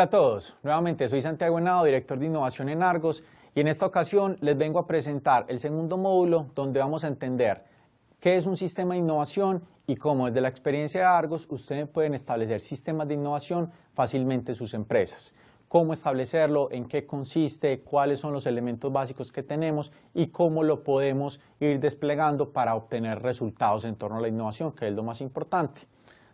Hola a todos, nuevamente soy Santiago Henao, director de innovación en Argos y en esta ocasión les vengo a presentar el segundo módulo donde vamos a entender qué es un sistema de innovación y cómo desde la experiencia de Argos ustedes pueden establecer sistemas de innovación fácilmente en sus empresas. Cómo establecerlo, en qué consiste, cuáles son los elementos básicos que tenemos y cómo lo podemos ir desplegando para obtener resultados en torno a la innovación, que es lo más importante.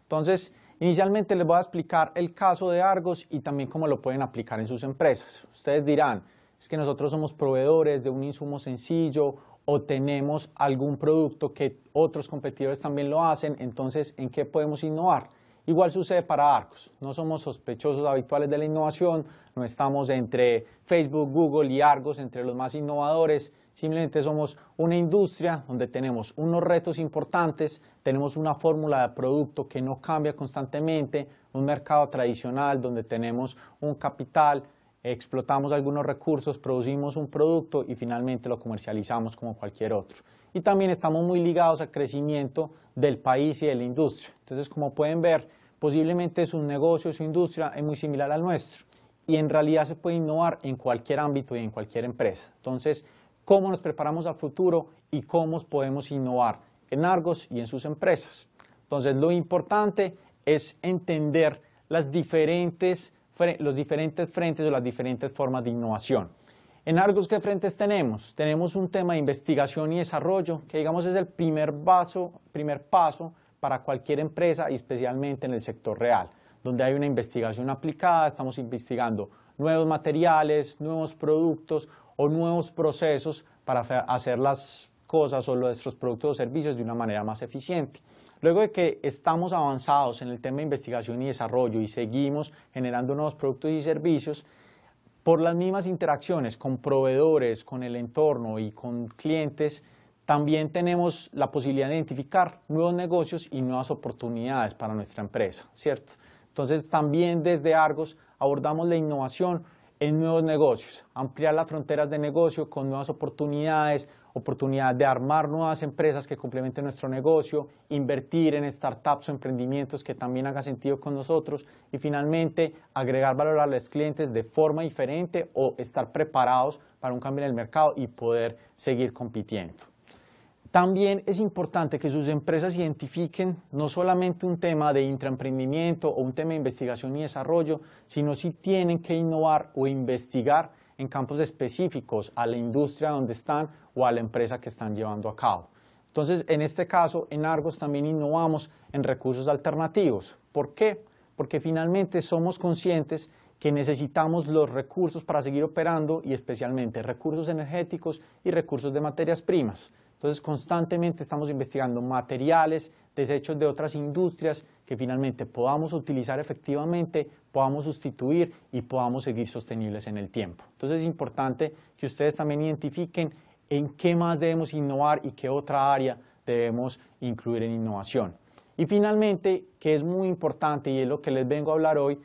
Entonces, Inicialmente les voy a explicar el caso de Argos y también cómo lo pueden aplicar en sus empresas. Ustedes dirán, es que nosotros somos proveedores de un insumo sencillo o tenemos algún producto que otros competidores también lo hacen, entonces ¿en qué podemos innovar? Igual sucede para Argos. No somos sospechosos habituales de la innovación, no estamos entre Facebook, Google y Argos entre los más innovadores, Simplemente somos una industria donde tenemos unos retos importantes, tenemos una fórmula de producto que no cambia constantemente, un mercado tradicional donde tenemos un capital, explotamos algunos recursos, producimos un producto y finalmente lo comercializamos como cualquier otro. Y también estamos muy ligados al crecimiento del país y de la industria. Entonces, como pueden ver, posiblemente su negocio, su industria es muy similar al nuestro y en realidad se puede innovar en cualquier ámbito y en cualquier empresa. Entonces, cómo nos preparamos al futuro y cómo podemos innovar en Argos y en sus empresas. Entonces, lo importante es entender las los diferentes frentes o las diferentes formas de innovación. En Argos, ¿qué frentes tenemos? Tenemos un tema de investigación y desarrollo, que digamos es el primer, primer paso para cualquier empresa y especialmente en el sector real, donde hay una investigación aplicada, estamos investigando nuevos materiales, nuevos productos o nuevos procesos para hacer las cosas o nuestros productos o servicios de una manera más eficiente. Luego de que estamos avanzados en el tema de investigación y desarrollo y seguimos generando nuevos productos y servicios, por las mismas interacciones con proveedores, con el entorno y con clientes, también tenemos la posibilidad de identificar nuevos negocios y nuevas oportunidades para nuestra empresa, ¿cierto? Entonces también desde Argos abordamos la innovación en nuevos negocios, ampliar las fronteras de negocio con nuevas oportunidades, oportunidad de armar nuevas empresas que complementen nuestro negocio, invertir en startups o emprendimientos que también haga sentido con nosotros y finalmente agregar valor a los clientes de forma diferente o estar preparados para un cambio en el mercado y poder seguir compitiendo. También es importante que sus empresas identifiquen no solamente un tema de intraemprendimiento o un tema de investigación y desarrollo, sino si tienen que innovar o investigar en campos específicos a la industria donde están o a la empresa que están llevando a cabo. Entonces, en este caso, en Argos también innovamos en recursos alternativos. ¿Por qué? Porque finalmente somos conscientes que necesitamos los recursos para seguir operando y especialmente recursos energéticos y recursos de materias primas. Entonces constantemente estamos investigando materiales, desechos de otras industrias que finalmente podamos utilizar efectivamente, podamos sustituir y podamos seguir sostenibles en el tiempo. Entonces es importante que ustedes también identifiquen en qué más debemos innovar y qué otra área debemos incluir en innovación. Y finalmente, que es muy importante y es lo que les vengo a hablar hoy,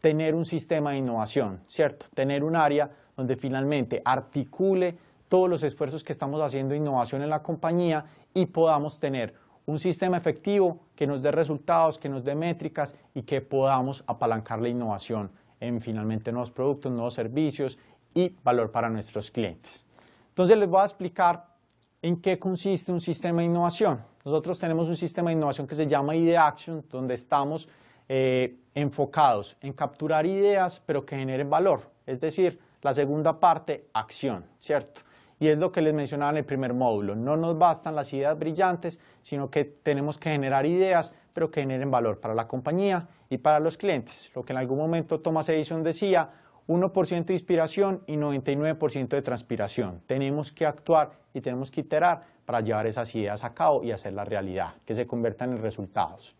tener un sistema de innovación, ¿cierto? Tener un área donde finalmente articule todos los esfuerzos que estamos haciendo innovación en la compañía y podamos tener un sistema efectivo que nos dé resultados, que nos dé métricas y que podamos apalancar la innovación en finalmente nuevos productos, nuevos servicios y valor para nuestros clientes. Entonces les voy a explicar en qué consiste un sistema de innovación. Nosotros tenemos un sistema de innovación que se llama Idea Action, donde estamos eh, enfocados en capturar ideas pero que generen valor, es decir, la segunda parte, acción, ¿cierto? Y es lo que les mencionaba en el primer módulo. No nos bastan las ideas brillantes, sino que tenemos que generar ideas, pero que generen valor para la compañía y para los clientes. Lo que en algún momento Thomas Edison decía, 1% de inspiración y 99% de transpiración. Tenemos que actuar y tenemos que iterar para llevar esas ideas a cabo y hacer la realidad, que se conviertan en resultados.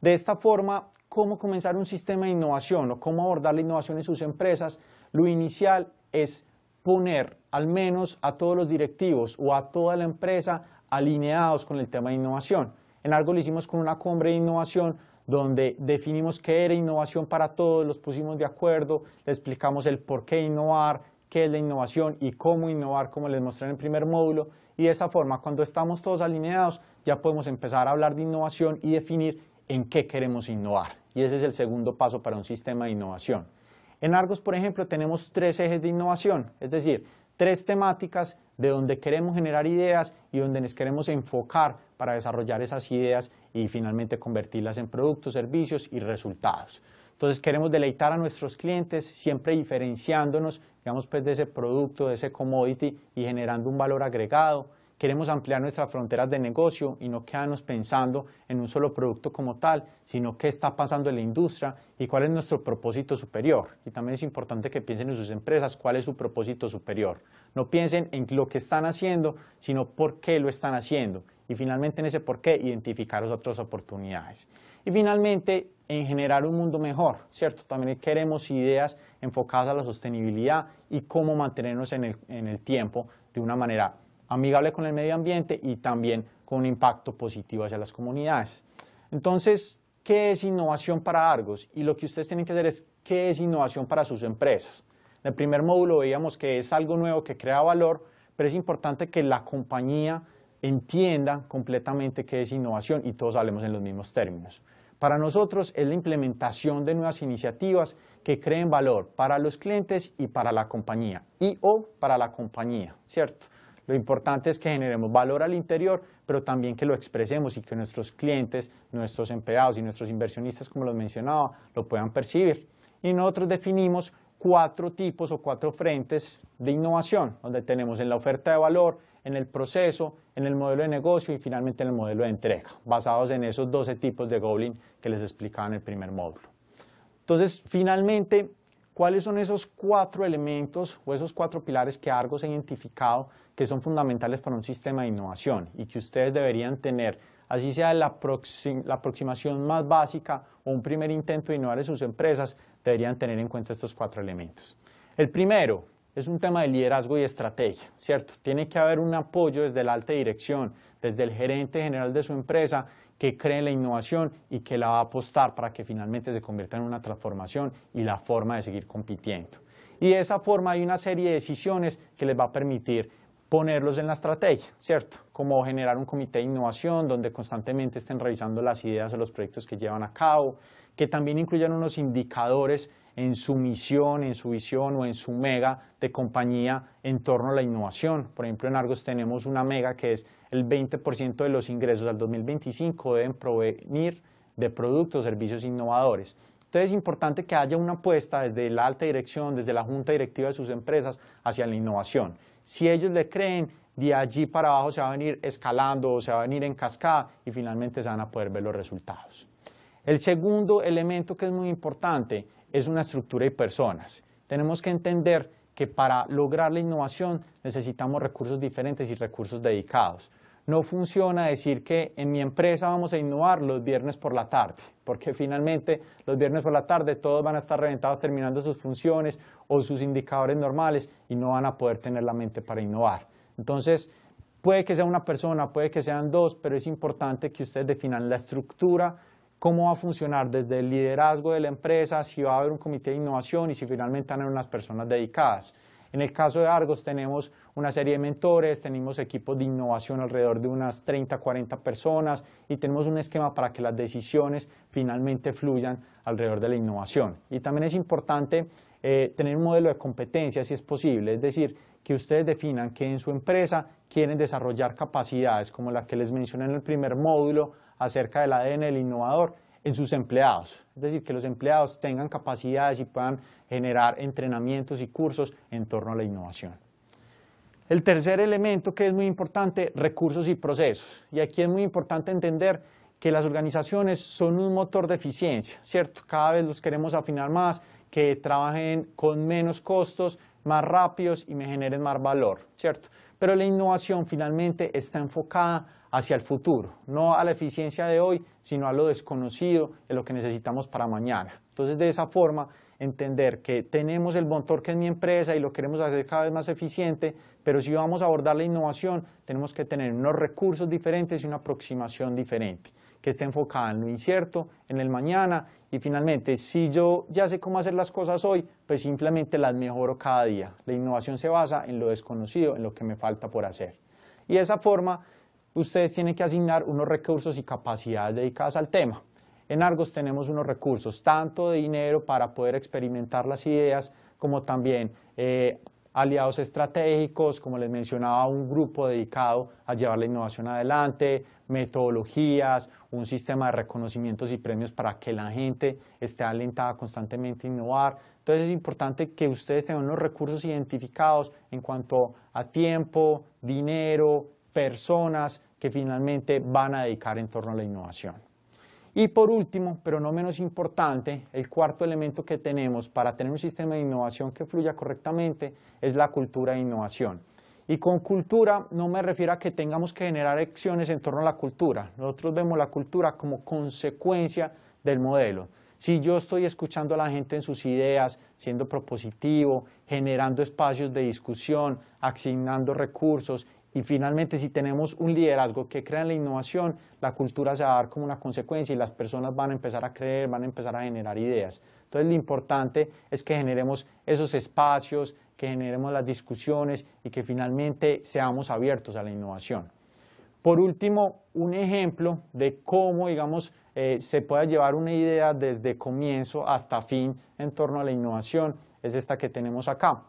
De esta forma, cómo comenzar un sistema de innovación o cómo abordar la innovación en sus empresas, lo inicial es poner al menos a todos los directivos o a toda la empresa alineados con el tema de innovación. En algo lo hicimos con una cumbre de innovación donde definimos qué era innovación para todos, los pusimos de acuerdo, le explicamos el por qué innovar, qué es la innovación y cómo innovar, como les mostré en el primer módulo. Y de esa forma, cuando estamos todos alineados, ya podemos empezar a hablar de innovación y definir en qué queremos innovar. Y ese es el segundo paso para un sistema de innovación. En Argos, por ejemplo, tenemos tres ejes de innovación, es decir, tres temáticas de donde queremos generar ideas y donde nos queremos enfocar para desarrollar esas ideas y finalmente convertirlas en productos, servicios y resultados. Entonces queremos deleitar a nuestros clientes siempre diferenciándonos, digamos, pues de ese producto, de ese commodity y generando un valor agregado queremos ampliar nuestras fronteras de negocio y no quedarnos pensando en un solo producto como tal, sino qué está pasando en la industria y cuál es nuestro propósito superior. Y también es importante que piensen en sus empresas cuál es su propósito superior. No piensen en lo que están haciendo, sino por qué lo están haciendo. Y finalmente en ese por qué identificar otras oportunidades. Y finalmente en generar un mundo mejor, ¿cierto? También queremos ideas enfocadas a la sostenibilidad y cómo mantenernos en el, en el tiempo de una manera amigable con el medio ambiente y también con un impacto positivo hacia las comunidades. Entonces, ¿qué es innovación para Argos? Y lo que ustedes tienen que hacer es, ¿qué es innovación para sus empresas? En el primer módulo veíamos que es algo nuevo que crea valor, pero es importante que la compañía entienda completamente qué es innovación y todos hablemos en los mismos términos. Para nosotros es la implementación de nuevas iniciativas que creen valor para los clientes y para la compañía, y o para la compañía, ¿cierto? Lo importante es que generemos valor al interior, pero también que lo expresemos y que nuestros clientes, nuestros empleados y nuestros inversionistas, como los mencionaba, lo puedan percibir. Y nosotros definimos cuatro tipos o cuatro frentes de innovación, donde tenemos en la oferta de valor, en el proceso, en el modelo de negocio y finalmente en el modelo de entrega, basados en esos 12 tipos de Goblin que les explicaba en el primer módulo. Entonces, finalmente, ¿Cuáles son esos cuatro elementos o esos cuatro pilares que Argos ha identificado que son fundamentales para un sistema de innovación y que ustedes deberían tener, así sea la, la aproximación más básica o un primer intento de innovar en sus empresas, deberían tener en cuenta estos cuatro elementos? El primero, es un tema de liderazgo y estrategia, ¿cierto? Tiene que haber un apoyo desde la alta dirección, desde el gerente general de su empresa que cree en la innovación y que la va a apostar para que finalmente se convierta en una transformación y la forma de seguir compitiendo. Y de esa forma hay una serie de decisiones que les va a permitir ponerlos en la estrategia, ¿cierto? Como generar un comité de innovación donde constantemente estén revisando las ideas o los proyectos que llevan a cabo, que también incluyan unos indicadores en su misión, en su visión o en su mega de compañía en torno a la innovación. Por ejemplo, en Argos tenemos una mega que es el 20% de los ingresos al 2025 deben provenir de productos, servicios innovadores. Entonces es importante que haya una apuesta desde la alta dirección, desde la junta directiva de sus empresas hacia la innovación. Si ellos le creen, de allí para abajo se va a venir escalando, o se va a venir en cascada y finalmente se van a poder ver los resultados. El segundo elemento que es muy importante es una estructura y personas. Tenemos que entender que para lograr la innovación necesitamos recursos diferentes y recursos dedicados. No funciona decir que en mi empresa vamos a innovar los viernes por la tarde, porque finalmente los viernes por la tarde todos van a estar reventados terminando sus funciones o sus indicadores normales y no van a poder tener la mente para innovar. Entonces, puede que sea una persona, puede que sean dos, pero es importante que ustedes definan la estructura cómo va a funcionar desde el liderazgo de la empresa, si va a haber un comité de innovación y si finalmente van a haber unas personas dedicadas. En el caso de Argos tenemos una serie de mentores, tenemos equipos de innovación alrededor de unas 30, 40 personas y tenemos un esquema para que las decisiones finalmente fluyan alrededor de la innovación. Y también es importante eh, tener un modelo de competencia si es posible, es decir, que ustedes definan que en su empresa quieren desarrollar capacidades como la que les mencioné en el primer módulo, acerca del ADN del innovador en sus empleados. Es decir, que los empleados tengan capacidades y puedan generar entrenamientos y cursos en torno a la innovación. El tercer elemento que es muy importante, recursos y procesos. Y aquí es muy importante entender que las organizaciones son un motor de eficiencia, ¿cierto? Cada vez los queremos afinar más que trabajen con menos costos, más rápidos y me generen más valor, ¿cierto? Pero la innovación finalmente está enfocada hacia el futuro, no a la eficiencia de hoy, sino a lo desconocido, a lo que necesitamos para mañana. Entonces, de esa forma, entender que tenemos el motor que es mi empresa y lo queremos hacer cada vez más eficiente, pero si vamos a abordar la innovación, tenemos que tener unos recursos diferentes y una aproximación diferente, que esté enfocada en lo incierto, en el mañana y finalmente, si yo ya sé cómo hacer las cosas hoy, pues simplemente las mejoro cada día. La innovación se basa en lo desconocido, en lo que me falta por hacer. Y de esa forma, ustedes tienen que asignar unos recursos y capacidades dedicadas al tema. En Argos tenemos unos recursos, tanto de dinero para poder experimentar las ideas, como también eh, aliados estratégicos, como les mencionaba, un grupo dedicado a llevar la innovación adelante, metodologías, un sistema de reconocimientos y premios para que la gente esté alentada constantemente a innovar. Entonces es importante que ustedes tengan los recursos identificados en cuanto a tiempo, dinero, personas que finalmente van a dedicar en torno a la innovación. Y por último, pero no menos importante, el cuarto elemento que tenemos para tener un sistema de innovación que fluya correctamente es la cultura de innovación. Y con cultura no me refiero a que tengamos que generar acciones en torno a la cultura. Nosotros vemos la cultura como consecuencia del modelo. Si yo estoy escuchando a la gente en sus ideas, siendo propositivo, generando espacios de discusión, asignando recursos y finalmente, si tenemos un liderazgo que crea en la innovación, la cultura se va a dar como una consecuencia y las personas van a empezar a creer, van a empezar a generar ideas. Entonces, lo importante es que generemos esos espacios, que generemos las discusiones y que finalmente seamos abiertos a la innovación. Por último, un ejemplo de cómo, digamos, eh, se puede llevar una idea desde comienzo hasta fin en torno a la innovación es esta que tenemos acá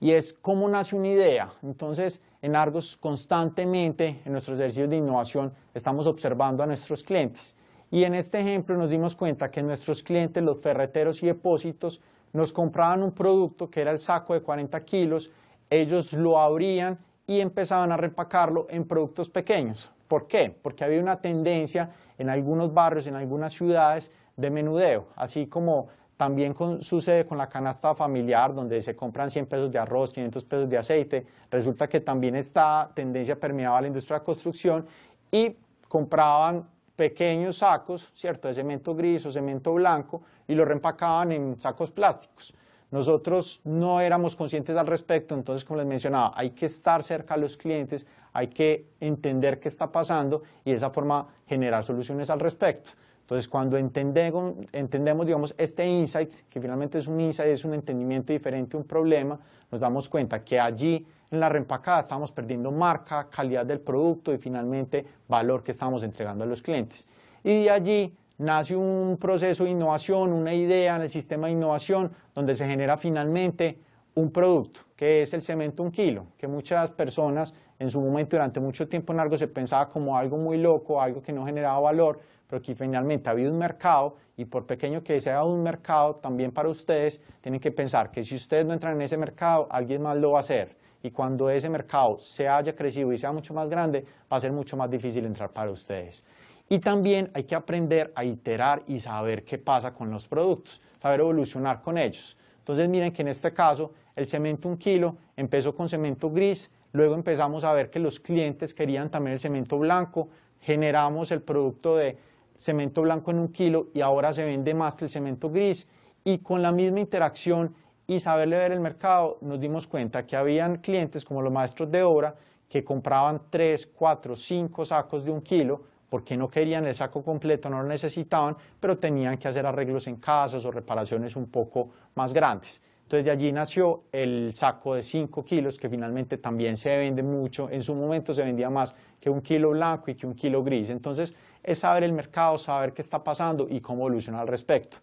y es cómo nace una idea. Entonces, en Argos constantemente en nuestros ejercicios de innovación estamos observando a nuestros clientes. Y en este ejemplo nos dimos cuenta que nuestros clientes, los ferreteros y depósitos, nos compraban un producto que era el saco de 40 kilos, ellos lo abrían y empezaban a repacarlo en productos pequeños. ¿Por qué? Porque había una tendencia en algunos barrios, en algunas ciudades, de menudeo, así como también sucede con la canasta familiar, donde se compran 100 pesos de arroz, 500 pesos de aceite. Resulta que también esta tendencia permeaba la industria de construcción y compraban pequeños sacos, ¿cierto?, de cemento gris o cemento blanco y los reempacaban en sacos plásticos. Nosotros no éramos conscientes al respecto, entonces como les mencionaba, hay que estar cerca a los clientes, hay que entender qué está pasando y de esa forma generar soluciones al respecto. Entonces, cuando entendemos, digamos, este insight, que finalmente es un insight, es un entendimiento diferente un problema, nos damos cuenta que allí en la reempacada estamos perdiendo marca, calidad del producto y finalmente valor que estamos entregando a los clientes. Y de allí nace un proceso de innovación, una idea en el sistema de innovación, donde se genera finalmente un producto, que es el cemento un kilo, que muchas personas en su momento durante mucho tiempo largo se pensaba como algo muy loco, algo que no generaba valor, pero que finalmente ha habido un mercado y por pequeño que sea un mercado también para ustedes, tienen que pensar que si ustedes no entran en ese mercado, alguien más lo va a hacer y cuando ese mercado se haya crecido y sea mucho más grande, va a ser mucho más difícil entrar para ustedes. Y también hay que aprender a iterar y saber qué pasa con los productos, saber evolucionar con ellos. Entonces miren que en este caso el cemento un kilo empezó con cemento gris, luego empezamos a ver que los clientes querían también el cemento blanco, generamos el producto de cemento blanco en un kilo y ahora se vende más que el cemento gris y con la misma interacción y saberle ver el mercado nos dimos cuenta que habían clientes como los maestros de obra que compraban 3, 4, 5 sacos de un kilo porque no querían el saco completo, no lo necesitaban, pero tenían que hacer arreglos en casas o reparaciones un poco más grandes. Entonces de allí nació el saco de 5 kilos, que finalmente también se vende mucho. En su momento se vendía más que un kilo blanco y que un kilo gris. Entonces es saber el mercado, saber qué está pasando y cómo evoluciona al respecto.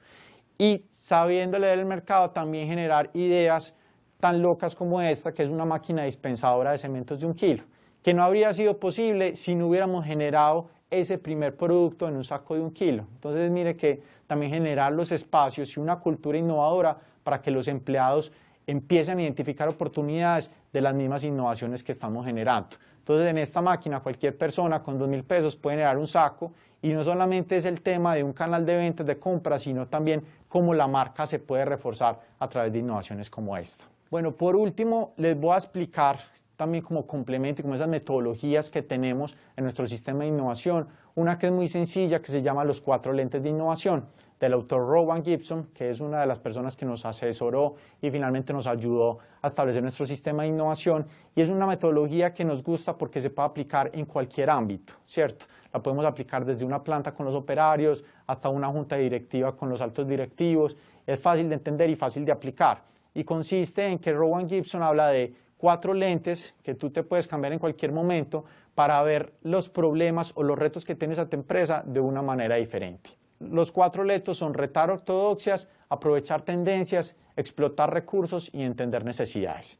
Y sabiendo leer el mercado, también generar ideas tan locas como esta, que es una máquina dispensadora de cementos de un kilo, que no habría sido posible si no hubiéramos generado ese primer producto en un saco de un kilo. Entonces, mire que también generar los espacios y una cultura innovadora para que los empleados empiecen a identificar oportunidades de las mismas innovaciones que estamos generando. Entonces, en esta máquina, cualquier persona con dos mil pesos puede generar un saco y no solamente es el tema de un canal de ventas de compras, sino también cómo la marca se puede reforzar a través de innovaciones como esta. Bueno, por último, les voy a explicar también como complemento y como esas metodologías que tenemos en nuestro sistema de innovación. Una que es muy sencilla, que se llama los cuatro lentes de innovación, del autor Rowan Gibson, que es una de las personas que nos asesoró y finalmente nos ayudó a establecer nuestro sistema de innovación. Y es una metodología que nos gusta porque se puede aplicar en cualquier ámbito, ¿cierto? La podemos aplicar desde una planta con los operarios hasta una junta directiva con los altos directivos. Es fácil de entender y fácil de aplicar. Y consiste en que Rowan Gibson habla de cuatro lentes que tú te puedes cambiar en cualquier momento para ver los problemas o los retos que tienes a tu empresa de una manera diferente. Los cuatro retos son retar ortodoxias, aprovechar tendencias, explotar recursos y entender necesidades.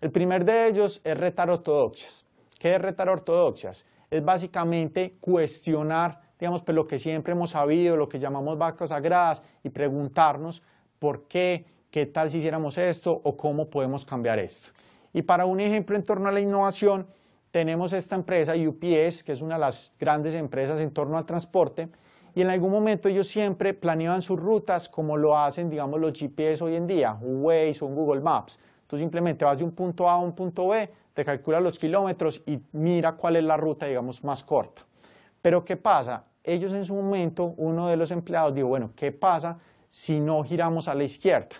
El primer de ellos es retar ortodoxias. ¿Qué es retar ortodoxias? Es básicamente cuestionar, digamos, pues, lo que siempre hemos sabido, lo que llamamos vacas sagradas y preguntarnos por qué, qué tal si hiciéramos esto o cómo podemos cambiar esto. Y para un ejemplo en torno a la innovación, tenemos esta empresa UPS, que es una de las grandes empresas en torno al transporte, y en algún momento ellos siempre planeaban sus rutas como lo hacen, digamos, los GPS hoy en día, Waze o Google Maps. Tú simplemente vas de un punto A a un punto B, te calculas los kilómetros y mira cuál es la ruta, digamos, más corta. Pero ¿qué pasa? Ellos en su momento, uno de los empleados dijo, bueno, ¿qué pasa si no giramos a la izquierda?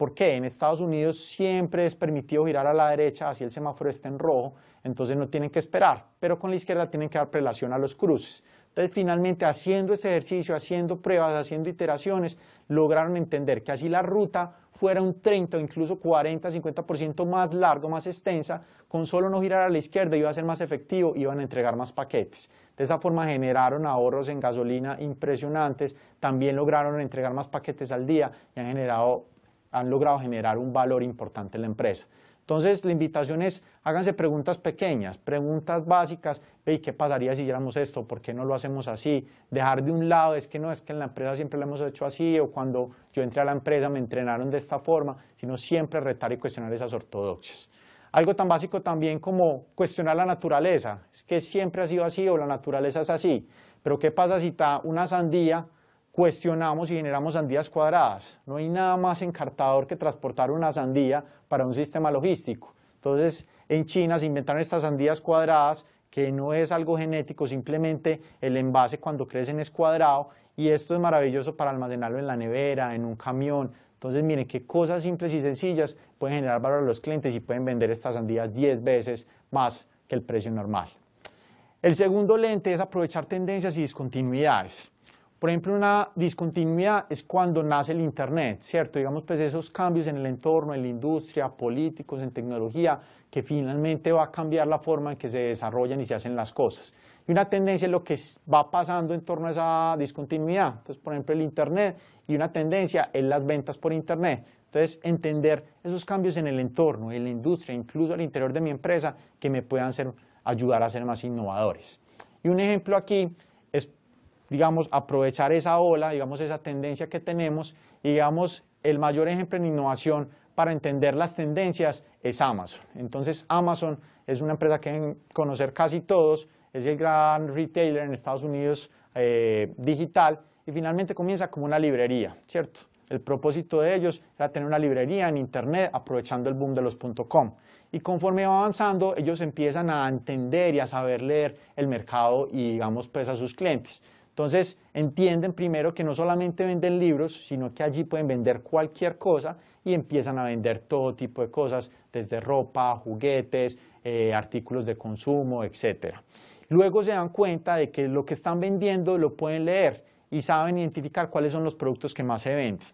¿Por qué? En Estados Unidos siempre es permitido girar a la derecha, así el semáforo está en rojo, entonces no tienen que esperar, pero con la izquierda tienen que dar prelación a los cruces. Entonces, finalmente, haciendo ese ejercicio, haciendo pruebas, haciendo iteraciones, lograron entender que así la ruta fuera un 30 o incluso 40, 50% más largo, más extensa, con solo no girar a la izquierda iba a ser más efectivo, iban a entregar más paquetes. De esa forma generaron ahorros en gasolina impresionantes, también lograron entregar más paquetes al día y han generado han logrado generar un valor importante en la empresa. Entonces, la invitación es, háganse preguntas pequeñas, preguntas básicas, ¿Y ¿qué pasaría si hiciéramos esto? ¿Por qué no lo hacemos así? Dejar de un lado, es que no, es que en la empresa siempre lo hemos hecho así, o cuando yo entré a la empresa me entrenaron de esta forma, sino siempre retar y cuestionar esas ortodoxias. Algo tan básico también como cuestionar la naturaleza, es que siempre ha sido así o la naturaleza es así, pero ¿qué pasa si está una sandía cuestionamos y generamos sandías cuadradas. No hay nada más encartador que transportar una sandía para un sistema logístico. Entonces, en China se inventaron estas sandías cuadradas, que no es algo genético, simplemente el envase cuando crecen es cuadrado y esto es maravilloso para almacenarlo en la nevera, en un camión. Entonces, miren qué cosas simples y sencillas pueden generar valor a los clientes y pueden vender estas sandías 10 veces más que el precio normal. El segundo lente es aprovechar tendencias y discontinuidades. Por ejemplo, una discontinuidad es cuando nace el Internet, ¿cierto? Digamos, pues esos cambios en el entorno, en la industria, políticos, en tecnología, que finalmente va a cambiar la forma en que se desarrollan y se hacen las cosas. Y una tendencia es lo que va pasando en torno a esa discontinuidad. Entonces, por ejemplo, el Internet y una tendencia es las ventas por Internet. Entonces, entender esos cambios en el entorno, en la industria, incluso al interior de mi empresa, que me puedan ayudar a ser más innovadores. Y un ejemplo aquí digamos, aprovechar esa ola, digamos, esa tendencia que tenemos y, digamos, el mayor ejemplo en innovación para entender las tendencias es Amazon. Entonces, Amazon es una empresa que deben conocer casi todos, es el gran retailer en Estados Unidos eh, digital y finalmente comienza como una librería, ¿cierto? El propósito de ellos era tener una librería en Internet aprovechando el boom de los .com. Y conforme va avanzando, ellos empiezan a entender y a saber leer el mercado y, digamos, pues a sus clientes. Entonces entienden primero que no solamente venden libros, sino que allí pueden vender cualquier cosa y empiezan a vender todo tipo de cosas, desde ropa, juguetes, eh, artículos de consumo, etc. Luego se dan cuenta de que lo que están vendiendo lo pueden leer y saben identificar cuáles son los productos que más se venden.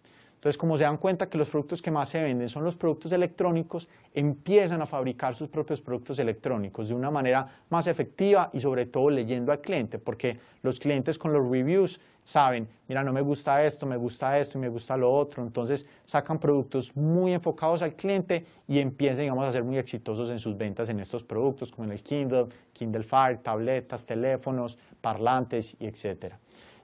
Entonces, como se dan cuenta que los productos que más se venden son los productos electrónicos, empiezan a fabricar sus propios productos electrónicos de una manera más efectiva y sobre todo leyendo al cliente, porque los clientes con los reviews saben, mira, no me gusta esto, me gusta esto y me gusta lo otro. Entonces, sacan productos muy enfocados al cliente y empiezan, digamos, a ser muy exitosos en sus ventas en estos productos, como en el Kindle, Kindle Fire, tabletas, teléfonos, parlantes y etcétera.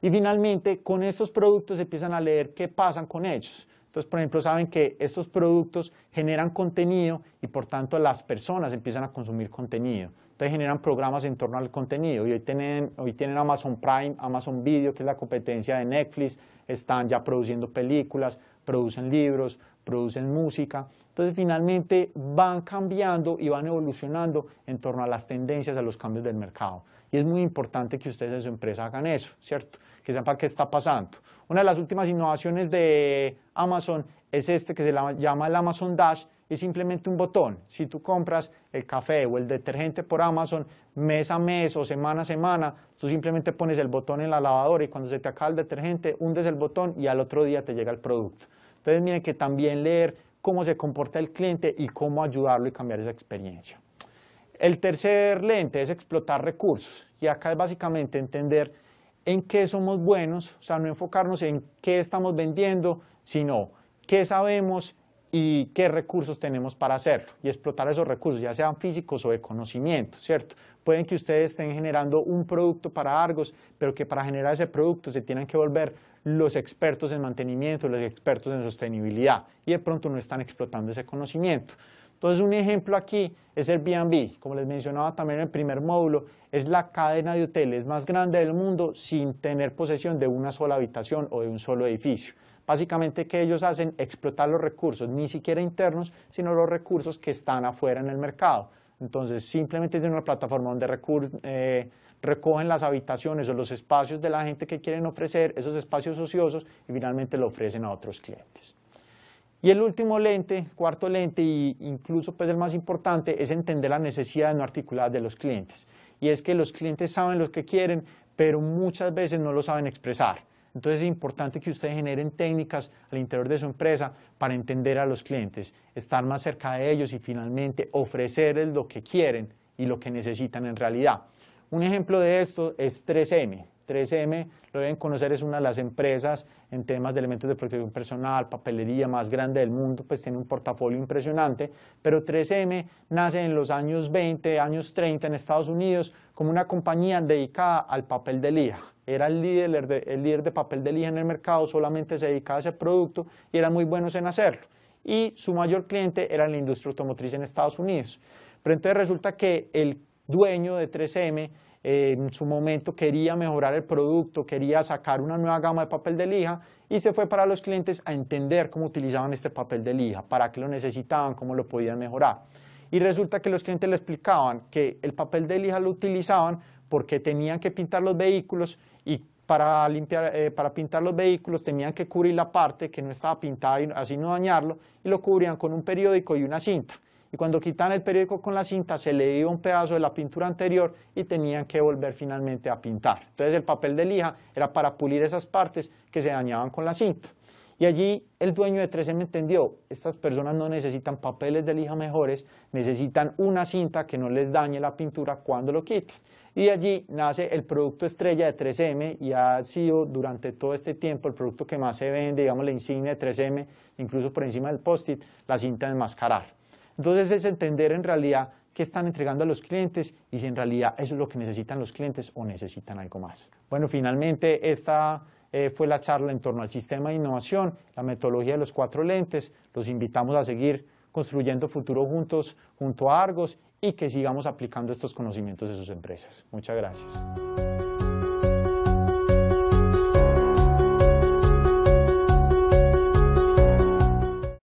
Y finalmente, con estos productos empiezan a leer qué pasan con ellos. Entonces, por ejemplo, saben que estos productos generan contenido y por tanto las personas empiezan a consumir contenido. Entonces generan programas en torno al contenido y hoy tienen, hoy tienen Amazon Prime, Amazon Video, que es la competencia de Netflix, están ya produciendo películas, producen libros, producen música. Entonces finalmente van cambiando y van evolucionando en torno a las tendencias, a los cambios del mercado. Y es muy importante que ustedes en su empresa hagan eso, ¿cierto? Que sepan qué está pasando. Una de las últimas innovaciones de Amazon es este que se llama el Amazon Dash. Es simplemente un botón. Si tú compras el café o el detergente por Amazon mes a mes o semana a semana, tú simplemente pones el botón en la lavadora y cuando se te acaba el detergente, hundes el botón y al otro día te llega el producto. Entonces miren que también leer cómo se comporta el cliente y cómo ayudarlo y cambiar esa experiencia. El tercer lente es explotar recursos y acá es básicamente entender en qué somos buenos, o sea, no enfocarnos en qué estamos vendiendo, sino qué sabemos y qué recursos tenemos para hacerlo y explotar esos recursos, ya sean físicos o de conocimiento, ¿cierto? Pueden que ustedes estén generando un producto para Argos, pero que para generar ese producto se tienen que volver los expertos en mantenimiento, los expertos en sostenibilidad y de pronto no están explotando ese conocimiento. Entonces un ejemplo aquí es el Airbnb, como les mencionaba también en el primer módulo, es la cadena de hoteles más grande del mundo sin tener posesión de una sola habitación o de un solo edificio. Básicamente que ellos hacen explotar los recursos, ni siquiera internos, sino los recursos que están afuera en el mercado. Entonces simplemente tienen una plataforma donde eh, recogen las habitaciones o los espacios de la gente que quieren ofrecer, esos espacios ociosos, y finalmente lo ofrecen a otros clientes. Y el último lente, cuarto lente, e incluso pues el más importante, es entender la necesidad no articulada de los clientes. Y es que los clientes saben lo que quieren, pero muchas veces no lo saben expresar. Entonces es importante que ustedes generen técnicas al interior de su empresa para entender a los clientes, estar más cerca de ellos y finalmente ofrecerles lo que quieren y lo que necesitan en realidad. Un ejemplo de esto es 3M. 3M, lo deben conocer, es una de las empresas en temas de elementos de protección personal, papelería más grande del mundo, pues tiene un portafolio impresionante, pero 3M nace en los años 20, años 30 en Estados Unidos como una compañía dedicada al papel de lija. Era el líder de, papel de lija en el mercado, solamente se dedicaba a ese producto y eran muy buenos en hacerlo. Y su mayor cliente era la industria automotriz en Estados Unidos. Pero entonces resulta que el dueño de 3M eh, en su momento quería mejorar el producto, quería sacar una nueva gama de papel de lija y se fue para los clientes a entender cómo utilizaban este papel de lija, para qué lo necesitaban, cómo lo podían mejorar. Y resulta que los clientes le explicaban que el papel de lija lo utilizaban porque tenían que pintar los vehículos y para, limpiar, eh, para pintar los vehículos tenían que cubrir la parte que no estaba pintada y así no dañarlo y lo cubrían con un periódico y una cinta y cuando quitan el periódico con la cinta se le iba un pedazo de la pintura anterior y tenían que volver finalmente a pintar. Entonces el papel de lija era para pulir esas partes que se dañaban con la cinta. Y allí el dueño de 3M entendió, estas personas no necesitan papeles de lija mejores, necesitan una cinta que no les dañe la pintura cuando lo quiten. Y allí nace el producto estrella de 3M y ha sido durante todo este tiempo el producto que más se vende, digamos la insignia de 3M, incluso por encima del post-it, la cinta de mascarar. Entonces es entender en realidad qué están entregando a los clientes y si en realidad eso es lo que necesitan los clientes o necesitan algo más. Bueno, finalmente esta eh, fue la charla en torno al sistema de innovación, la metodología de los cuatro lentes. Los invitamos a seguir construyendo futuro juntos junto a Argos y que sigamos aplicando estos conocimientos en sus empresas. Muchas gracias.